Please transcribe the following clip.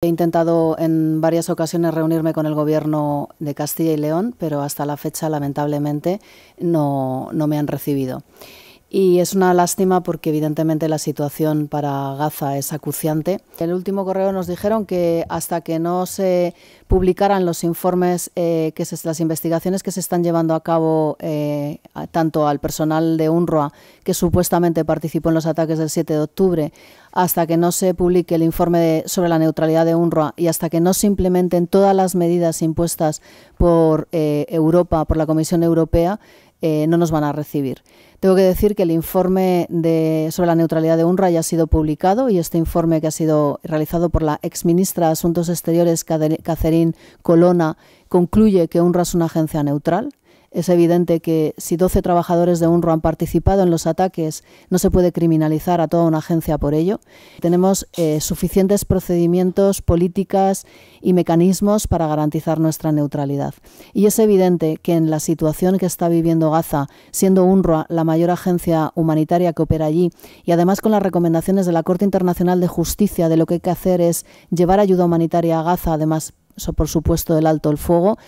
He intentado en varias ocasiones reunirme con el gobierno de Castilla y León, pero hasta la fecha lamentablemente no, no me han recibido. Y es una lástima porque evidentemente la situación para Gaza es acuciante. En el último correo nos dijeron que hasta que no se publicaran los informes, eh, que es las investigaciones que se están llevando a cabo eh, tanto al personal de UNRWA, que supuestamente participó en los ataques del 7 de octubre, hasta que no se publique el informe sobre la neutralidad de UNRWA y hasta que no se implementen todas las medidas impuestas por eh, Europa, por la Comisión Europea, eh, no nos van a recibir. Tengo que decir que el informe sobre la neutralidad de UNRWA ya ha sido publicado y este informe que ha sido realizado por la exministra de Asuntos Exteriores, Catherine Colona, concluye que UNRWA es una agencia neutral es evidente que si 12 trabajadores de UNRWA han participado en los ataques, no se puede criminalizar a toda una agencia por ello. Tenemos eh, suficientes procedimientos, políticas y mecanismos para garantizar nuestra neutralidad. Y es evidente que en la situación que está viviendo Gaza, siendo UNRWA la mayor agencia humanitaria que opera allí, y además con las recomendaciones de la Corte Internacional de Justicia de lo que hay que hacer es llevar ayuda humanitaria a Gaza, además por supuesto, del alto el fuego,